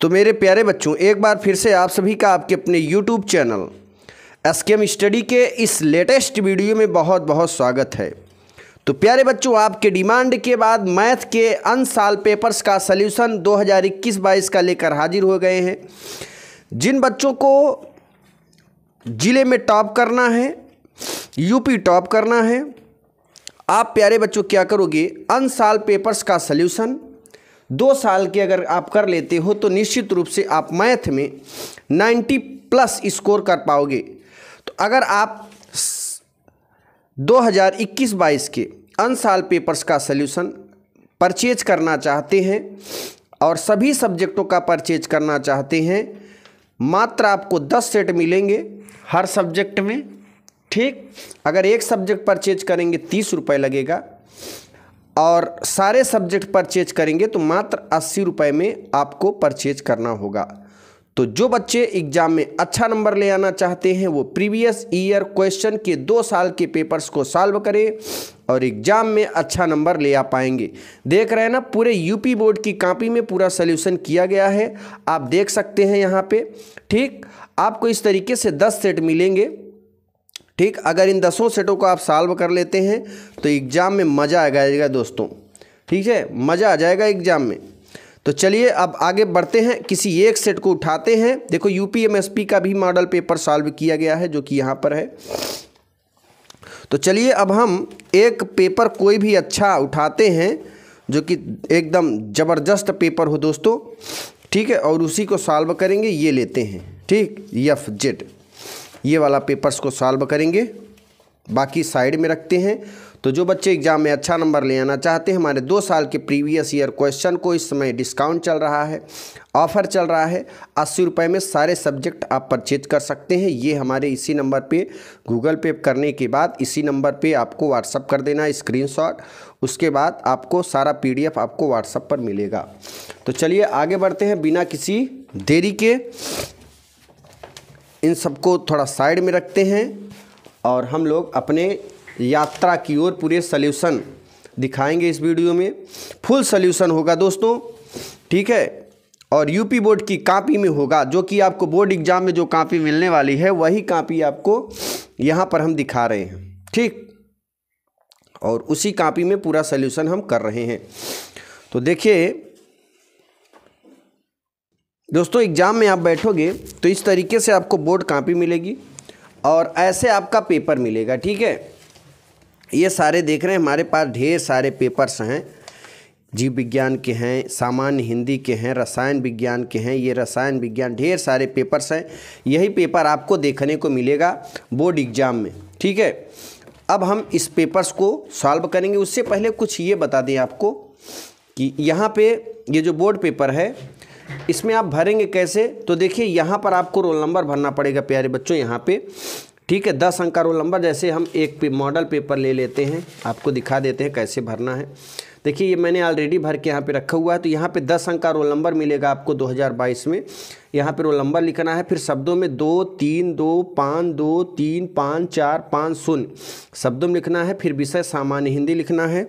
तो मेरे प्यारे बच्चों एक बार फिर से आप सभी का आपके अपने YouTube channel S K M study के इस लेटेस्ट वीडियो में बहुत बहुत स्वागत है तो प्यारे बच्चों आपके डिमांड के बाद मैथ के अन साल पेपर्स का सल्यूशन 2021-22 का लेकर हाजिर हो गए हैं जिन बच्चों को ज़िले में टॉप करना है यूपी टॉप करना है आप प्यारे बच्चों क्या करोगे अन साल पेपर्स का सल्यूशन दो साल के अगर आप कर लेते हो तो निश्चित रूप से आप मैथ में 90 प्लस स्कोर कर पाओगे तो अगर आप 2021-22 के अन साल पेपर्स का सल्यूशन परचेज करना चाहते हैं और सभी सब्जेक्टों का परचेज करना चाहते हैं मात्र आपको 10 सेट मिलेंगे हर सब्जेक्ट में ठीक अगर एक सब्जेक्ट परचेज करेंगे तीस रुपये लगेगा और सारे सब्जेक्ट परचेज करेंगे तो मात्र अस्सी रुपये में आपको परचेज करना होगा तो जो बच्चे एग्जाम में अच्छा नंबर ले आना चाहते हैं वो प्रीवियस ईयर क्वेश्चन के दो साल के पेपर्स को सॉल्व करें और एग्जाम में अच्छा नंबर ले आ पाएंगे देख रहे हैं ना पूरे यूपी बोर्ड की कापी में पूरा सल्यूशन किया गया है आप देख सकते हैं यहाँ पे ठीक आपको इस तरीके से दस सेट मिलेंगे ठीक अगर इन दसों सेटों को आप सॉल्व कर लेते हैं तो एग्ज़ाम में मज़ा आ जाएगा दोस्तों ठीक है मज़ा आ जाएगा एग्ज़ाम में तो चलिए अब आगे बढ़ते हैं किसी एक सेट को उठाते हैं देखो यूपीएमएसपी का भी मॉडल पेपर सॉल्व किया गया है जो कि यहाँ पर है तो चलिए अब हम एक पेपर कोई भी अच्छा उठाते हैं जो कि एकदम ज़बरदस्त पेपर हो दोस्तों ठीक है और उसी को सॉल्व करेंगे ये लेते हैं ठीक यफ जेड ये वाला पेपर्स को सॉल्व करेंगे बाकी साइड में रखते हैं तो जो बच्चे एग्ज़ाम में अच्छा नंबर ले आना चाहते हैं हमारे दो साल के प्रीवियस ईयर क्वेश्चन को इस समय डिस्काउंट चल रहा है ऑफ़र चल रहा है अस्सी रुपये में सारे सब्जेक्ट आप परचेज कर सकते हैं ये हमारे इसी नंबर पे गूगल पे करने के बाद इसी नंबर पे आपको व्हाट्सअप कर देना स्क्रीनशॉट उसके बाद आपको सारा पी आपको व्हाट्सअप पर मिलेगा तो चलिए आगे बढ़ते हैं बिना किसी देरी के इन सबको थोड़ा साइड में रखते हैं और हम लोग अपने यात्रा की ओर पूरे सल्यूशन दिखाएंगे इस वीडियो में फुल सल्यूशन होगा दोस्तों ठीक है और यूपी बोर्ड की कापी में होगा जो कि आपको बोर्ड एग्ज़ाम में जो कापी मिलने वाली है वही कापी आपको यहाँ पर हम दिखा रहे हैं ठीक और उसी कापी में पूरा सल्यूशन हम कर रहे हैं तो देखिए दोस्तों एग्ज़ाम में आप बैठोगे तो इस तरीके से आपको बोर्ड कापी मिलेगी और ऐसे आपका पेपर मिलेगा ठीक है ये सारे देख रहे हैं हमारे पास ढेर सारे पेपर्स हैं जीव विज्ञान के हैं सामान्य हिंदी के हैं रसायन विज्ञान के हैं ये रसायन विज्ञान ढेर सारे पेपर्स हैं यही पेपर आपको देखने को मिलेगा बोर्ड एग्ज़ाम में ठीक है अब हम इस पेपर्स को सॉल्व करेंगे उससे पहले कुछ ये बता दें आपको कि यहाँ पे ये जो बोर्ड पेपर है इसमें आप भरेंगे कैसे तो देखिए यहाँ पर आपको रोल नंबर भरना पड़ेगा प्यारे बच्चों यहाँ पे ठीक है दस अंक का रोल नंबर जैसे हम एक पे मॉडल पेपर ले लेते हैं आपको दिखा देते हैं कैसे भरना है देखिए ये मैंने ऑलरेडी भर के यहाँ पे रखा हुआ है तो यहाँ पे दस अंक का रोल नंबर मिलेगा आपको 2022 में यहाँ पे रोल नंबर लिखना है फिर शब्दों में दो तीन दो पाँच दो तीन पाँच चार पाँच शून्य शब्दों में लिखना है फिर विषय सामान्य हिंदी लिखना है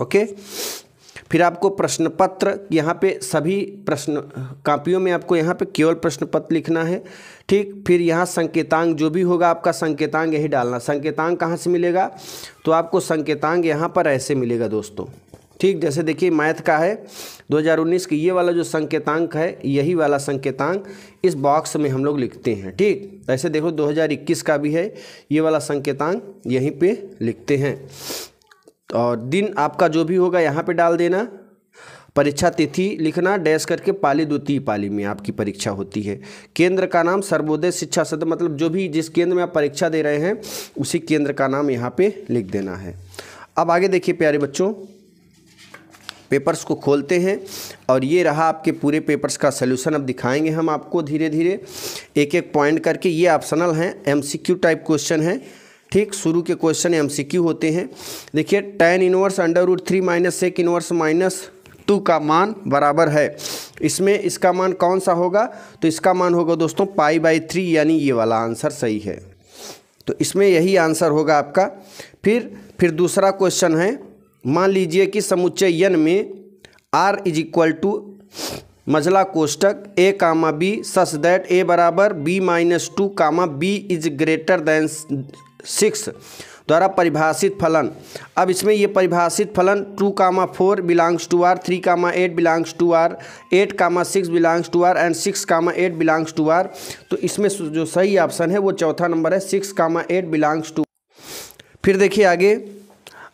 ओके फिर आपको प्रश्न पत्र यहाँ पे सभी प्रश्न कापियों में आपको यहाँ पे केवल प्रश्न पत्र लिखना है ठीक फिर यहाँ संकेतांक जो भी होगा आपका संकेतांक यही डालना संकेतांक कहाँ से मिलेगा तो आपको संकेतांक यहाँ पर ऐसे मिलेगा दोस्तों ठीक जैसे देखिए मैथ का है 2019 के ये वाला जो संकेतांक है यही वाला संकेतांक इस बॉक्स में हम लोग लिखते हैं ठीक ऐसे देखो 2021 का भी है ये वाला संकेतांक यहीं पे लिखते हैं और दिन आपका जो भी होगा यहाँ पे डाल देना परीक्षा तिथि लिखना डैश करके पाली द्वितीय पाली में आपकी परीक्षा होती है केंद्र का नाम सर्वोदय शिक्षा सदन मतलब जो भी जिस केंद्र में आप परीक्षा दे रहे हैं उसी केंद्र का नाम यहाँ पे लिख देना है अब आगे देखिए प्यारे बच्चों पेपर्स को खोलते हैं और ये रहा आपके पूरे पेपर्स का सल्यूशन अब दिखाएंगे हम आपको धीरे धीरे एक एक पॉइंट करके ये ऑप्शनल हैं एम टाइप क्वेश्चन है ठीक शुरू के क्वेश्चन एम होते हैं देखिए tan inverse under root three minus sec inverse minus two का मान बराबर है इसमें इसका मान कौन सा होगा तो इसका मान होगा दोस्तों पाई बाई थ्री यानी ये वाला आंसर सही है तो इसमें यही आंसर होगा आपका फिर फिर दूसरा क्वेश्चन है मान लीजिए कि समुच्चय यन में आर इज इक्वल टू मजला कोष्टक ए कामा बी सच दैट ए बराबर b minus two comma b is greater than six द्वारा परिभाषित फलन अब इसमें ये परिभाषित फलन two comma four belongs to R three comma eight belongs to R eight comma six belongs to R and six comma eight belongs to R तो इसमें जो सही ऑप्शन है वो चौथा नंबर है six comma eight belongs to फिर देखिए आगे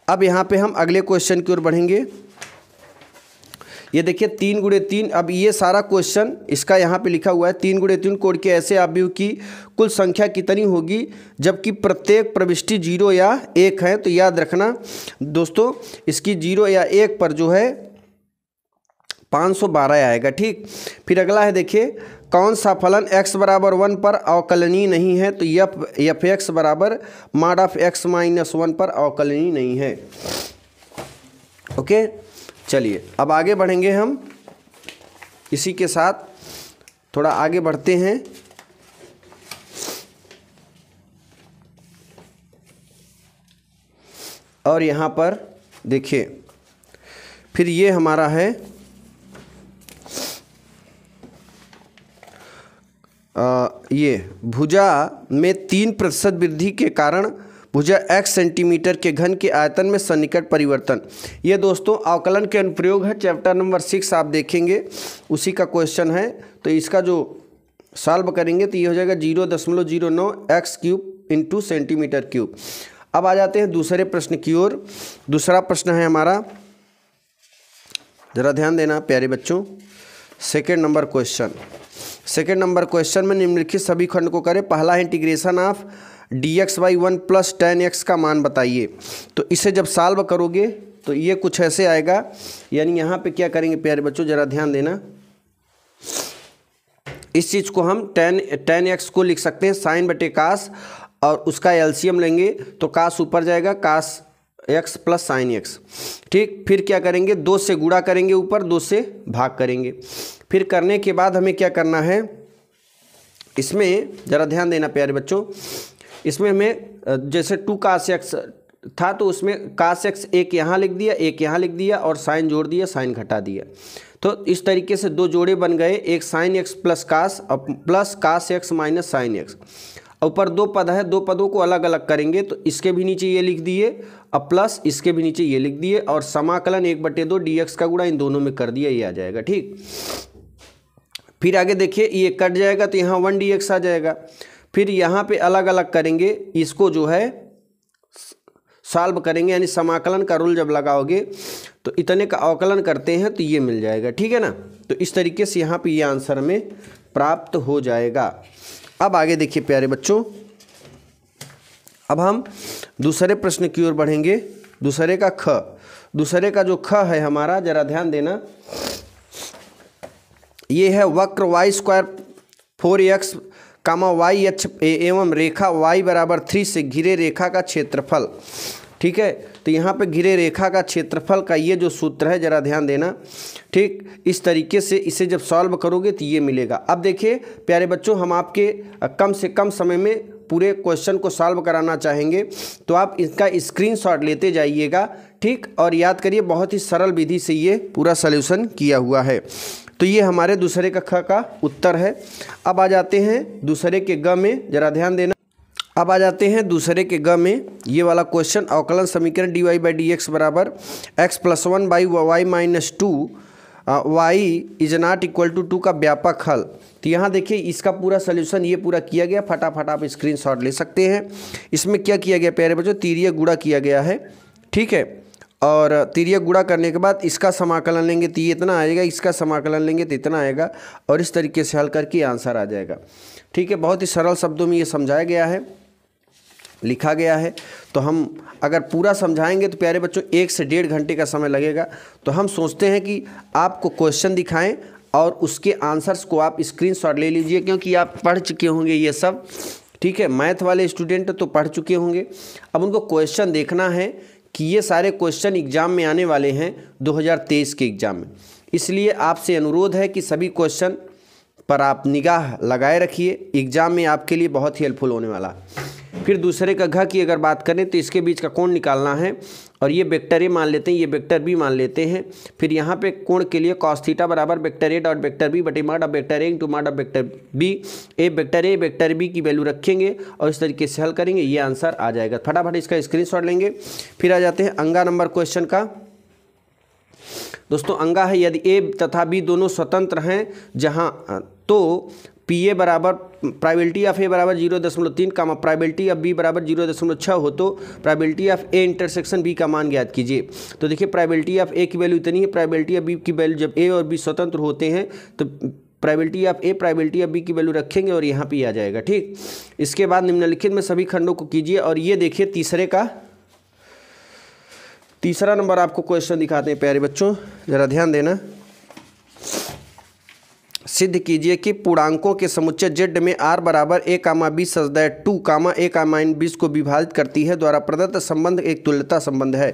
अब यहाँ पे हम अगले क्वेश्चन की ओर बढ़ेंगे ये देखिए तीन गुड़े तीन अब ये सारा क्वेश्चन इसका यहाँ पे लिखा हुआ है तीन गुड़े तीन कोड के ऐसे भी की कुल संख्या कितनी होगी जबकि प्रत्येक प्रविष्टि जीरो या एक है तो याद रखना दोस्तों इसकी जीरो या एक पर जो है पाँच सौ बारह आएगा ठीक फिर अगला है देखिए कौन सा फलन x बराबर वन पर अवकलनीय नहीं है तो यफ यफ एक्स बराबर माड ऑफ एक्स माइनस वन पर अवकलनीय नहीं है ओके okay? चलिए अब आगे बढ़ेंगे हम इसी के साथ थोड़ा आगे बढ़ते हैं और यहाँ पर देखिए फिर ये हमारा है आ, ये भुजा में तीन प्रतिशत वृद्धि के कारण भुजा x सेंटीमीटर के घन के आयतन में सन्निकट परिवर्तन ये दोस्तों अवकलन के अनुप्रयोग है चैप्टर नंबर सिक्स आप देखेंगे उसी का क्वेश्चन है तो इसका जो सॉल्व करेंगे तो ये हो जाएगा जीरो दशमलव जीरो नौ x cube into centimetre cube अब आ जाते हैं दूसरे प्रश्न की ओर दूसरा प्रश्न है हमारा ज़रा ध्यान देना प्यारे बच्चों second number question second number question में निम्नलिखित सभी खंड को करें पहला integration of d x by one plus tan x का मान बताइए तो इसे जब साल्व करोगे तो ये कुछ ऐसे आएगा यानी यहाँ पे क्या करेंगे प्यारे बच्चों ज़रा ध्यान देना इस चीज़ को हम टेन टेन एक्स को लिख सकते हैं साइन बटे कास और उसका एलसीएम लेंगे तो कास ऊपर जाएगा cos x plus sine x ठीक फिर क्या करेंगे दो से गुड़ा करेंगे ऊपर दो से भाग करेंगे फिर करने के बाद हमें क्या करना है इसमें ज़रा ध्यान देना प्यारे बच्चों इसमें हमें जैसे टू काश एक्स था तो उसमें काश एक्स एक यहाँ लिख दिया एक यहाँ लिख दिया और साइन जोड़ दिया साइन घटा दिया तो इस तरीके से दो जोड़े बन गए एक साइन एक्स प्लस काश और प्लस काश एक्स माइनस साइन एक्स ऊपर दो पद है दो पदों को अलग अलग करेंगे तो इसके भी नीचे ये लिख दिए और प्लस इसके भी नीचे ये लिख दिए और समाकलन एक बटे दो डी का गुणा इन दोनों में कर दिया ये आ जाएगा ठीक फिर आगे देखिए ये कट जाएगा तो यहाँ वन डी आ जाएगा फिर यहाँ पे अलग अलग करेंगे इसको जो है सॉल्व करेंगे यानी समाकलन का रूल जब लगाओगे तो इतने का अवकलन करते हैं तो ये मिल जाएगा ठीक है ना तो इस तरीके से यहाँ पे ये आंसर में प्राप्त हो जाएगा अब आगे देखिए प्यारे बच्चों अब हम दूसरे प्रश्न की ओर बढ़ेंगे दूसरे का ख दूसरे का जो ख है हमारा जरा ध्यान देना ये है वक्र y square four x comma y अक्ष एवं रेखा वाई बराबर थ्री से घिरे रेखा का क्षेत्रफल ठीक है तो यहाँ पे घिरे रेखा का क्षेत्रफल का ये जो सूत्र है ज़रा ध्यान देना ठीक इस तरीके से इसे जब सॉल्व करोगे तो ये मिलेगा अब देखिए प्यारे बच्चों हम आपके कम से कम समय में पूरे क्वेश्चन को सॉल्व कराना चाहेंगे तो आप इसका स्क्रीनशॉट लेते जाइएगा ठीक और याद करिए बहुत ही सरल विधि से ये पूरा सल्यूशन किया हुआ है तो ये हमारे दूसरे कक्षा का उत्तर है अब आ जाते हैं दूसरे के ग में जरा ध्यान देना अब आ जाते हैं दूसरे के ग में ये वाला क्वेश्चन अवकलन समीकरण d y by d x बराबर x plus one by y minus two y is not equal to two का व्यापक हल तो यहाँ देखिए इसका पूरा सोल्यूशन ये पूरा किया गया फटाफट आप स्क्रीनशॉट ले सकते हैं इसमें क्या किया गया प्यारे बच्चों तीरिया गुड़ा किया गया है ठीक है और तिरिया गुड़ा करने के बाद इसका समाकलन लेंगे तो ये इतना आएगा इसका समाकलन लेंगे तो इतना आएगा और इस तरीके से हल करके आंसर आ जाएगा ठीक है बहुत ही सरल शब्दों में ये समझाया गया है लिखा गया है तो हम अगर पूरा समझाएंगे तो प्यारे बच्चों एक से डेढ़ घंटे का समय लगेगा तो हम सोचते हैं कि आपको क्वेश्चन दिखाएँ और उसके आंसर्स को आप स्क्रीन ले लीजिए क्योंकि आप पढ़ चुके होंगे ये सब ठीक है मैथ वाले स्टूडेंट तो पढ़ चुके होंगे अब उनको क्वेश्चन देखना है कि ये सारे क्वेश्चन एग्ज़ाम में आने वाले हैं 2023 के एग्ज़ाम में इसलिए आपसे अनुरोध है कि सभी क्वेश्चन पर आप निगाह लगाए रखिए एग्ज़ाम में आपके लिए बहुत ही हेल्पफुल होने वाला है फिर दूसरे का घ की अगर बात करें तो इसके बीच का कौन निकालना है और ये वेक्टर ए मान लेते हैं ये वेक्टर बी मान लेते हैं फिर यहाँ पे कोण के लिए कॉस थीटा बराबर vector a dot vector b बटे mod of vector a into mod of vector b a vector a vector b की वैल्यू रखेंगे और इस तरीके से हल करेंगे ये आंसर आ जाएगा फटाफट इसका स्क्रीन लेंगे फिर आ जाते हैं अंगा नंबर क्वेश्चन का दोस्तों अंगा है यदि ए तथा बी दोनों स्वतंत्र हैं जहाँ तो पी ए बराबर प्राइबिलिटी ऑफ ए बराबर जीरो दशमलव तीन का प्राइबिलिटी ऑफ बी बराबर जीरो दशमलव छः हो तो probability of a intersection b का मान ज्ञात कीजिए तो देखिए प्राइबिलिटी ऑफ ए की वैल्यू इतनी है प्राइबिलिटी ऑफ बी की वैल्यू जब ए और बी स्वतंत्र होते हैं तो probability of a probability of b की वैल्यू रखेंगे और यहाँ पे आ जाएगा ठीक इसके बाद निम्नलिखित में सभी खंडों को कीजिए और ये देखिए तीसरे का तीसरा नंबर आपको क्वेश्चन दिखाते हैं प्यारे बच्चों ज़रा ध्यान देना सिद्ध कीजिए कि पूर्णांकों के समुच्चय जेड में आर बराबर ए कामा बी सजदय टू कामा ए कामा इन बीस को विभाजित करती है द्वारा प्रदत्त संबंध एक तुल्यता संबंध है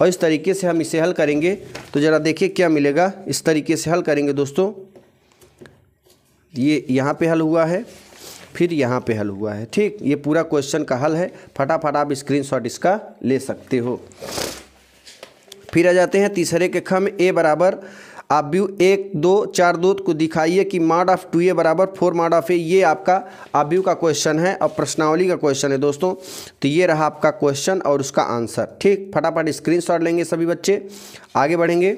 और इस तरीके से हम इसे हल करेंगे तो ज़रा देखिए क्या मिलेगा इस तरीके से हल करेंगे दोस्तों ये यहाँ पे हल हुआ है फिर यहाँ पे हल हुआ है ठीक ये पूरा क्वेश्चन का हल है फटाफट आप स्क्रीनशॉट इसका ले सकते हो फिर आ जाते हैं तीसरे के खम ए बराबर आप व्यू एक दो चार दो को दिखाइए कि मार्ड ऑफ टू ए बराबर फोर मार्ड ऑफ ए ये आपका आप व्यू का क्वेश्चन है और प्रश्नावली का क्वेश्चन है दोस्तों तो ये रहा आपका क्वेश्चन और उसका आंसर ठीक फटाफट स्क्रीन लेंगे सभी बच्चे आगे बढ़ेंगे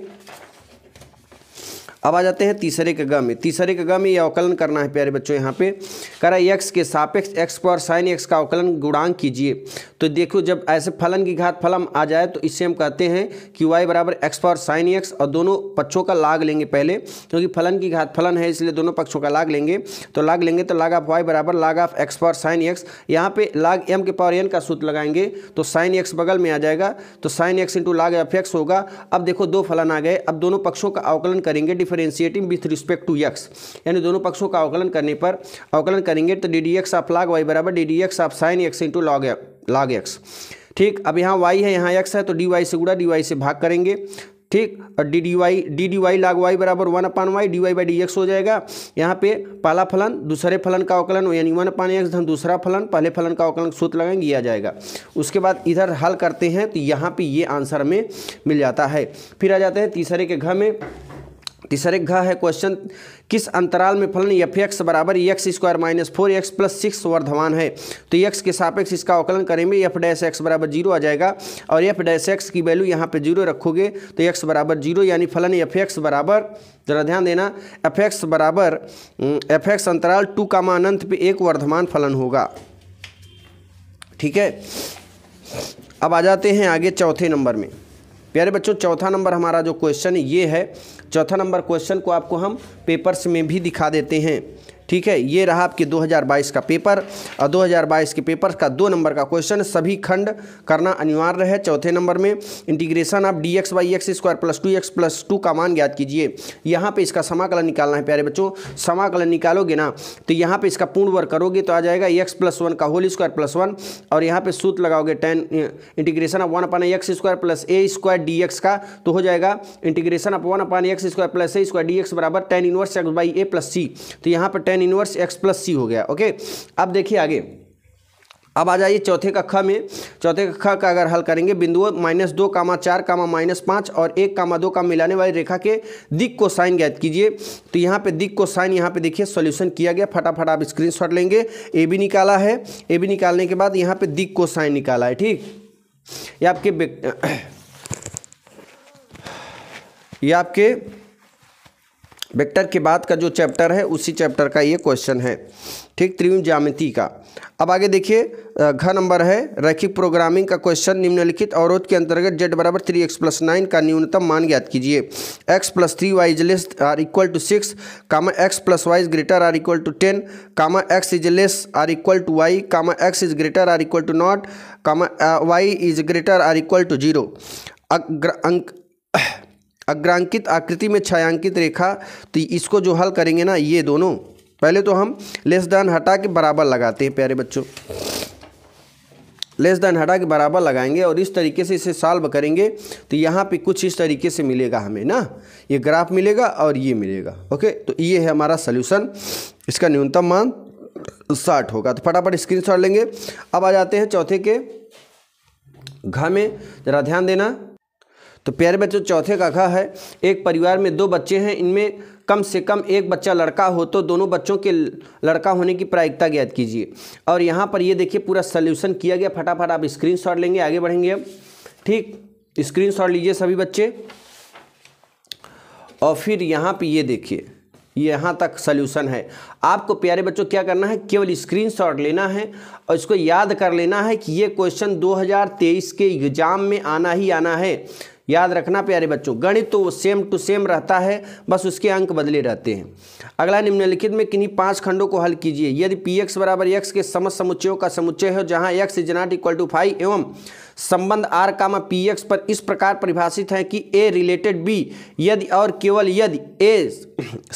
अब आ जाते हैं तीसरे के कगा में तीसरे के कगा में यह अवकलन करना है प्यारे बच्चों यहाँ पे करा एक्स के सापेक्ष एक्स पर साइन एक्स का अवकलन गुणांक कीजिए तो देखो जब ऐसे फलन की घात फलम आ जाए तो इससे हम कहते हैं कि वाई बराबर एक्स पर साइन एक्स और दोनों पक्षों का लाग लेंगे पहले क्योंकि फलन की घात फलन है इसलिए दोनों पक्षों का लाग लेंगे तो लाग लेंगे तो लाग ऑफ वाई बराबर लाग ऑफ एक्स पर साइन एक्स यहाँ पे लाग एम के पावर एन का सूत्र लगाएंगे तो साइन एक्स बगल में आ जाएगा तो sine x into log f x होगा अब देखो दो फलन आ गए अब दोनों पक्षों का अवकलन करेंगे different differentiating with respect to x यानी दोनों पक्षों का अवकलन करने पर अवकलन करेंगे तो d d x of log y बराबर d d x of sine x into log log x ठीक अब यहाँ वाई है यहाँ एक्स है तो डी वाई से गुड़ा डी वाई से भाग करेंगे ठीक और d d y d d y log y बराबर one upon y d y by d x हो जाएगा यहाँ पे पहला फलन दूसरे फलन का अवकलन यानी वन अपान एक्स धन दूसरा फलन पहले फलन का अवकलन सूत्र लगाएंगे किया जाएगा उसके बाद इधर हल करते हैं तो यहाँ पे ये आंसर में मिल जाता है फिर आ जाते हैं तीसरे के घर में तीसरे घ है क्वेश्चन किस अंतराल में फलन एफ एक्स बराबर x square minus four x plus six वर्धमान है तो एक्स e के सापेक्ष इसका अवकलन करेंगे एफ डैश एक्स बराबर जीरो आ जाएगा और एफ डैश एक्स की वैल्यू यहाँ पे जीरो रखोगे तो एक्स e बराबर जीरो यानी फलन एफ एक्स बराबर जरा ध्यान देना एफ एक्स बराबर एफ एक्स अंतराल टू का मानंत पे एक वर्धमान फलन होगा ठीक है अब आ जाते हैं आगे चौथे नंबर में प्यारे बच्चों चौथा नंबर हमारा जो क्वेश्चन ये है चौथा नंबर क्वेश्चन को आपको हम पेपर्स में भी दिखा देते हैं ठीक है ये रहा आपके 2022 का पेपर और 2022 के पेपर का दो नंबर का क्वेश्चन सभी खंड करना अनिवार्य है चौथे नंबर में integration of d x by x square plus two x plus two का मान ज्ञात कीजिए यहाँ पे इसका समाकलन निकालना है प्यारे बच्चों समाकलन निकालोगे ना तो यहाँ पे इसका पूर्ण वर्ग करोगे तो आ जाएगा एक्स प्लस वन का होल स्क्वायर प्लस वन और यहाँ पे सूत लगाओगे tan integration of one upon x square plus a square d x का तो हो जाएगा integration of one upon x square plus a square d x बराबर tan inverse x by a plus c तो यहाँ पर tan tan inverse x plus c हो गया ओके अब देखिए आगे अब आ जाइए चौथे कक्षा में चौथे कक्षा का अगर हल करेंगे बिंदुओं माइनस दो कामा चार कामा माइनस पाँच और एक कामा दो का मिलाने वाली रेखा के दिक को साइन ज्ञात कीजिए तो यहाँ पे दिक को साइन यहाँ पे देखिए सॉल्यूशन किया गया फटाफट आप स्क्रीनशॉट लेंगे ए भी निकाला है ए भी निकालने के बाद यहाँ पर दिक को साइन निकाला है ठीक ये आपके ये आपके वेक्टर के बाद का जो चैप्टर है उसी चैप्टर का ये क्वेश्चन है ठीक त्रिभुज ज्यामिति का अब आगे देखिए घ नंबर है रैखिक प्रोग्रामिंग का क्वेश्चन निम्नलिखित अवरोध के अंतर्गत जेड बराबर थ्री एक्स प्लस नाइन का न्यूनतम मान ज्ञात कीजिए x plus three y is less or equal to six comma x plus y is greater or equal to ten comma x is less or equal to y comma x is greater or equal to not comma y is greater or equal to zero अंक अग्रांकित आकृति में छायांकित रेखा तो इसको जो हल करेंगे ना ये दोनों पहले तो हम लेस दान हटा के बराबर लगाते हैं प्यारे बच्चों लेस दान हटा के बराबर लगाएंगे और इस तरीके से इसे सॉल्व करेंगे तो यहाँ पे कुछ इस तरीके से मिलेगा हमें ना ये ग्राफ मिलेगा और ये मिलेगा ओके तो ये है हमारा सोल्यूशन इसका न्यूनतम मान साठ होगा तो फटाफट स्क्रीन लेंगे अब आ जाते हैं चौथे के घ में ज़रा ध्यान देना तो प्यारे बच्चों चौथे का घ है एक परिवार में दो बच्चे हैं इनमें कम से कम एक बच्चा लड़का हो तो दोनों बच्चों के लड़का होने की प्रायिकता ज्ञात कीजिए और यहाँ पर ये देखिए पूरा सल्यूशन किया गया फटाफट आप स्क्रीन लेंगे आगे बढ़ेंगे अब ठीक स्क्रीन लीजिए सभी बच्चे और फिर यहाँ पर ये देखिए यहाँ तक सल्यूशन है आपको प्यारे बच्चों क्या करना है केवल स्क्रीनशॉट लेना है और इसको याद कर लेना है कि ये क्वेश्चन 2023 के एग्ज़ाम में आना ही आना है याद रखना प्यारे बच्चों गणित तो सेम टू सेम रहता है बस उसके अंक बदले रहते हैं अगला निम्नलिखित में किन्हीं पांच खंडों को हल कीजिए यदि पी एक्स बराबर एक्स के समस्त समुच्चयों का समुच्चय है जहाँ x is not equal to five एवं संबंध आर कामा पी एक्स पर इस प्रकार परिभाषित है कि ए रिलेटेड बी यदि और केवल यदि ए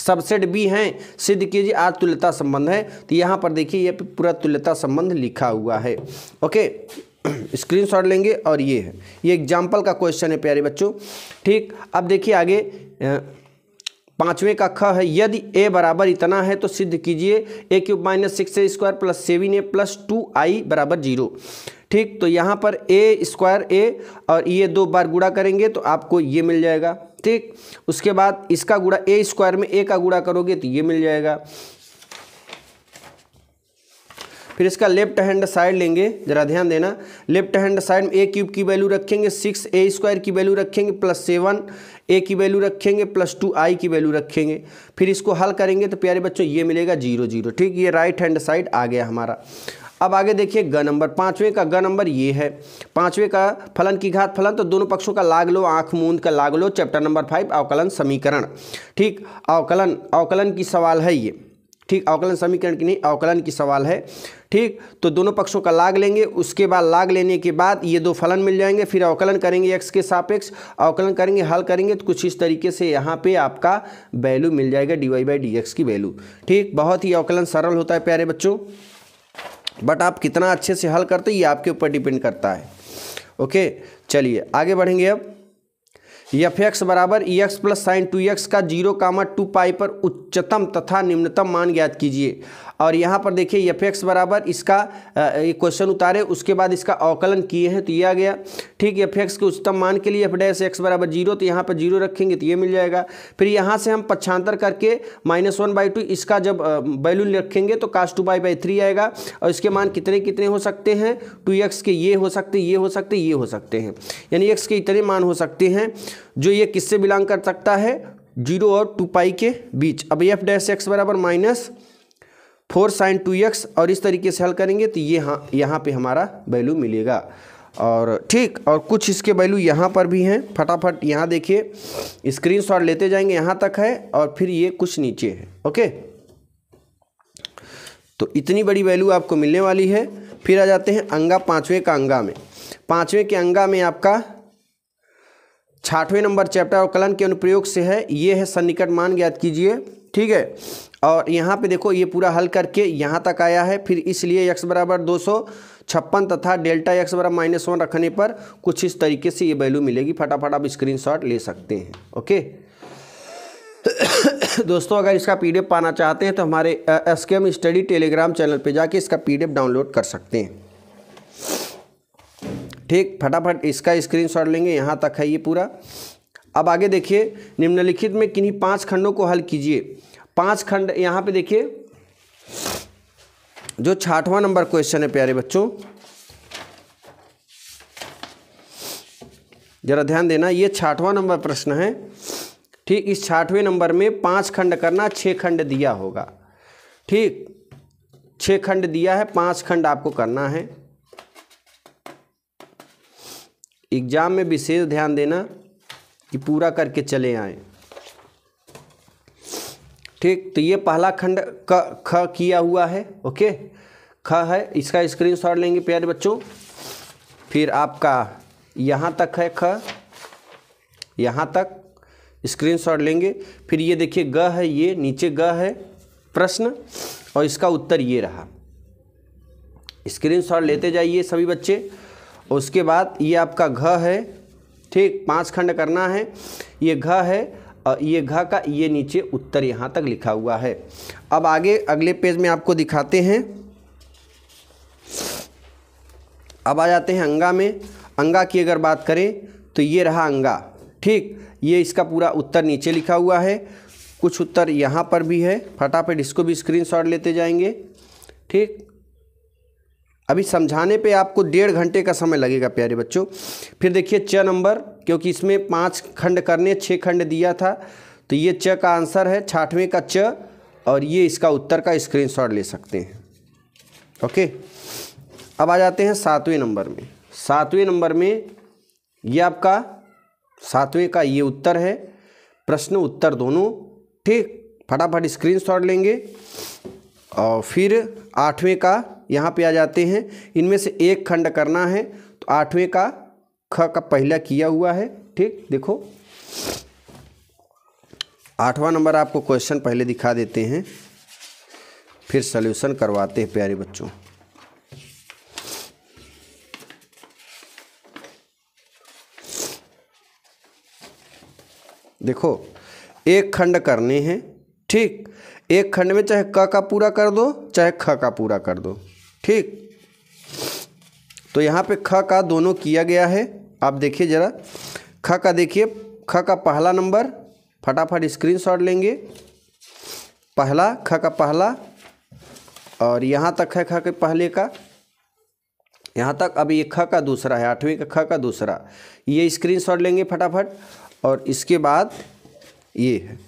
सबसेट बी हैं सिद्ध कीजिए आर तुल्यता संबंध है तो यहाँ पर देखिए यह पूरा तुल्यता संबंध लिखा हुआ है ओके स्क्रीनशॉट लेंगे और ये है ये एग्जाम्पल का क्वेश्चन है प्यारे बच्चों ठीक अब देखिए आगे पाँचवें का ख है यदि ए बराबर इतना है तो सिद्ध कीजिए a cube minus six a square plus seven a plus two I बराबर जीरो ठीक तो यहाँ पर ए स्क्वायर ए और ये दो बार गुड़ा करेंगे तो आपको ये मिल जाएगा ठीक उसके बाद इसका गुड़ा ए स्क्वायर में ए का गुड़ा करोगे तो ये मिल जाएगा फिर इसका लेफ्ट हैंड साइड लेंगे जरा ध्यान देना लेफ्ट हैंड साइड में ए क्यूब की वैल्यू रखेंगे सिक्स ए स्क्वायर की वैल्यू रखेंगे प्लस सेवन ए की वैल्यू रखेंगे प्लस टू आई की वैल्यू रखेंगे फिर इसको हल करेंगे तो प्यारे बच्चों ये मिलेगा जीरो जीरो ठीक ये राइट हैंड साइड आ गया हमारा अब आगे देखिए ग नंबर पाँचवें का ग नंबर ये है पाँचवें का फलन की घात फलन तो दोनों पक्षों का लाग लो आँख मूंद का लाग लो चैप्टर नंबर फाइव अवकलन समीकरण ठीक अवकलन अवकलन की सवाल है ये ठीक अवकलन समीकरण की नहीं अवकलन की सवाल है ठीक तो दोनों पक्षों का लाग लेंगे उसके बाद लाग लेने के बाद ये दो फलन मिल जाएंगे फिर अवकलन करेंगे एक्स के सापेक्ष अवकलन करेंगे हल करेंगे तो कुछ इस तरीके से यहाँ पे आपका वैल्यू मिल जाएगा d y by d x की वैल्यू ठीक बहुत ही अवकलन सरल होता है प्यारे बच्चों बट आप कितना अच्छे से हल करते ये आपके ऊपर डिपेंड करता है ओके चलिए आगे बढ़ेंगे अब एफ एक्स बराबर e x plus sine two x का जीरो कामा टू पाई पर उच्चतम तथा निम्नतम मान ज्ञात कीजिए और यहाँ पर देखिए एफ एक्स बराबर इसका क्वेश्चन उतारे उसके बाद इसका अवकलन किए हैं तो ये आ गया ठीक एफ एक्स के उच्चतम मान के लिए एफ डैश एक्स बराबर जीरो तो यहाँ पर जीरो रखेंगे तो ये मिल जाएगा फिर यहाँ से हम पक्षांतर करके माइनस वन बाई टू इसका जब वैल्यू रखेंगे तो cos two by by three आएगा और इसके मान कितने कितने हो सकते हैं टू एक्स के ये हो सकते ये हो सकते ये हो सकते हैं यानी एक्स के इतने मान हो सकते हैं जो ये किससे बिलोंग कर सकता है जीरो और टू पाई के बीच अब एफ डैश एक्स बराबर minus four sine two x और इस तरीके से हल करेंगे तो ये हाँ यहाँ पर हमारा वैल्यू मिलेगा और ठीक और कुछ इसके वैल्यू यहाँ पर भी हैं फटाफट यहाँ देखिए स्क्रीनशॉट लेते जाएंगे यहाँ तक है और फिर ये कुछ नीचे है ओके तो इतनी बड़ी वैल्यू आपको मिलने वाली है फिर आ जाते हैं अंगा पाँचवें का अंगा में पाँचवें के अंगा में आपका छाठवें नंबर चैप्टर और कलन के अनुप्रयोग से है ये है सन्निकट मान ज्ञात कीजिए ठीक है और यहाँ पे देखो ये पूरा हल करके यहाँ तक आया है फिर इसलिए x बराबर दो सौ छप्पन तथा डेल्टा x बराबर माइनस वन रखने पर कुछ इस तरीके से ये वैल्यू मिलेगी फटाफट आप स्क्रीनशॉट ले सकते हैं ओके दोस्तों अगर इसका पी पाना चाहते हैं तो हमारे S K M study Telegram channel पे जाके इसका पी डाउनलोड कर सकते हैं ठीक फटाफट इसका स्क्रीनशॉट लेंगे यहाँ तक है ये पूरा अब आगे देखिए निम्नलिखित में किन्हीं पांच खंडों को हल कीजिए पांच खंड यहां पे देखिए जो छाठवा नंबर क्वेश्चन है प्यारे बच्चों जरा ध्यान देना ये छाठवा नंबर प्रश्न है ठीक इस छाठवें नंबर में पांच खंड करना छः खंड दिया होगा ठीक छह खंड दिया है पांच खंड आपको करना है एग्जाम में विशेष ध्यान देना कि पूरा करके चले आएं ठीक तो ये पहला खंड क ख किया हुआ है ओके ख है इसका स्क्रीनशॉट लेंगे प्यारे बच्चों फिर आपका यहाँ तक है ख यहाँ तक स्क्रीनशॉट लेंगे फिर ये देखिए ग है ये नीचे ग है प्रश्न और इसका उत्तर ये रहा स्क्रीनशॉट लेते जाइए सभी बच्चे उसके बाद ये आपका घ है ठीक पांच खंड करना है ये घ है ये घ का ये नीचे उत्तर यहाँ तक लिखा हुआ है अब आगे अगले पेज में आपको दिखाते हैं अब आ जाते हैं अंगा में अंगा की अगर बात करें तो ये रहा अंगा ठीक ये इसका पूरा उत्तर नीचे लिखा हुआ है कुछ उत्तर यहाँ पर भी है फटाफट इसको भी स्क्रीनशॉट लेते जाएंगे ठीक अभी समझाने पे आपको डेढ़ घंटे का समय लगेगा प्यारे बच्चों फिर देखिए च नंबर क्योंकि इसमें पांच खंड करने छः खंड दिया था तो ये च का आंसर है छाठवें का च और ये इसका उत्तर का स्क्रीनशॉट ले सकते हैं ओके अब आ जाते हैं सातवें नंबर में सातवें नंबर में ये आपका सातवें का ये उत्तर है प्रश्न उत्तर दोनों ठीक फटाफट स्क्रीनशॉट लेंगे और फिर आठवें का यहाँ पे आ जाते हैं इनमें से एक खंड करना है तो आठवें का ख का पहला किया हुआ है ठीक देखो आठवां नंबर आपको क्वेश्चन पहले दिखा देते हैं फिर सल्यूशन करवाते हैं प्यारे बच्चों देखो एक खंड करने हैं ठीक एक खंड में चाहे क का पूरा कर दो चाहे ख का पूरा कर दो ठीक तो यहाँ पे ख का दोनों किया गया है आप देखिए ज़रा ख का देखिए ख का पहला नंबर फटाफट स्क्रीनशॉट लेंगे पहला ख का पहला और यहाँ तक है ख के पहले का यहाँ तक अब ये ख का दूसरा है आठवीं का ख का दूसरा ये स्क्रीनशॉट लेंगे फटाफट और इसके बाद ये है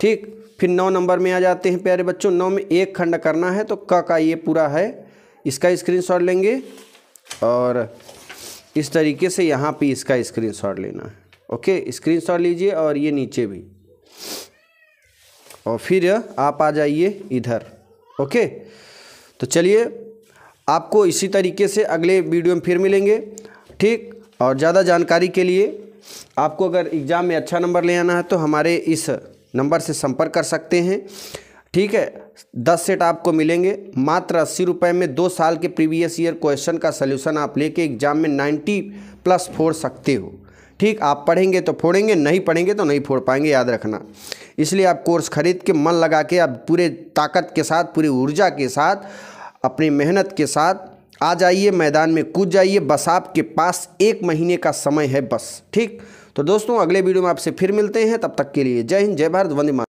ठीक फिर नौ नंबर में आ जाते हैं प्यारे बच्चों नौ में एक खंड करना है तो क का ये पूरा है इसका स्क्रीनशॉट लेंगे और इस तरीके से यहाँ पे इसका स्क्रीनशॉट लेना है ओके स्क्रीनशॉट लीजिए और ये नीचे भी और फिर आप आ जाइए इधर ओके तो चलिए आपको इसी तरीके से अगले वीडियो में फिर मिलेंगे ठीक और ज़्यादा जानकारी के लिए आपको अगर एग्ज़ाम में अच्छा नंबर ले आना है तो हमारे इस नंबर से संपर्क कर सकते हैं ठीक है दस सेट आपको मिलेंगे मात्र अस्सी रुपये में दो साल के प्रीवियस ईयर क्वेश्चन का सोल्यूशन आप लेके एग्जाम में नाइन्टी प्लस फोड़ सकते हो ठीक आप पढ़ेंगे तो फोड़ेंगे नहीं पढ़ेंगे तो नहीं फोड़ पाएंगे याद रखना इसलिए आप कोर्स खरीद के मन लगा के आप पूरे ताकत के साथ पूरी ऊर्जा के साथ अपनी मेहनत के साथ आ जाइए मैदान में कूद जाइए बस आपके पास एक महीने का समय है बस ठीक तो दोस्तों अगले वीडियो में आपसे फिर मिलते हैं तब तक के लिए जय हिंद जय भारत वंदे मा